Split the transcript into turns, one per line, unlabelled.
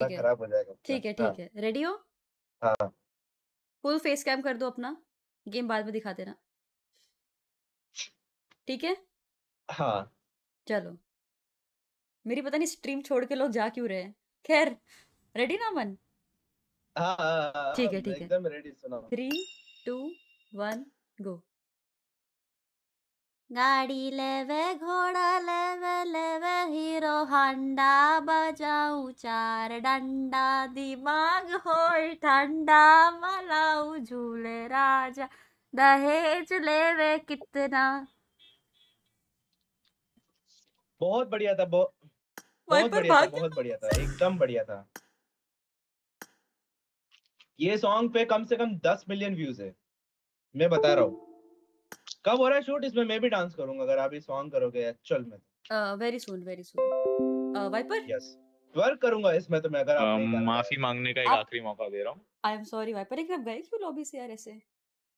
ठीक है खराब हो जाएगा हाँ।
ठीक है ठीक है रेडी हो हाँ फुल फेस कैम कर दो अपना गेम बाद में दिखा देना ठीक है हाँ चलो मेरी पता नहीं स्ट्रीम छोड़ के लोग जा क्यों रहे हैं खैर रेडी ना मन
हाँ, हाँ, ठीक है ठीक है रेडी सुना
थ्री टू वन गो
गाड़ी लेवे घोड़ा ले हंडा बजाऊ चार डंडा दिमाग हो ठंडा मलाऊ झूले राजा दहेज लेवे कितना
बहुत बढ़िया था बहुत
बहुत तो बढ़िया था बहुत
बढ़िया था एकदम बढ़िया था ये सॉन्ग पे कम से कम दस मिलियन व्यूज है मैं बता रहा हूँ कब हो रहा है शूट इसमें मैं भी डांस करूंगा अगर आप ये सॉन्ग करोगे चल मैं
very soon very soon viper yes
work करूंगा इसमें तो मैं अगर
आप तो। माफी मांगने का एक आखिरी मौका दे रहा हूं
आई एम सॉरी वाइपर एक आप गए क्यों लॉबी से यार ऐसे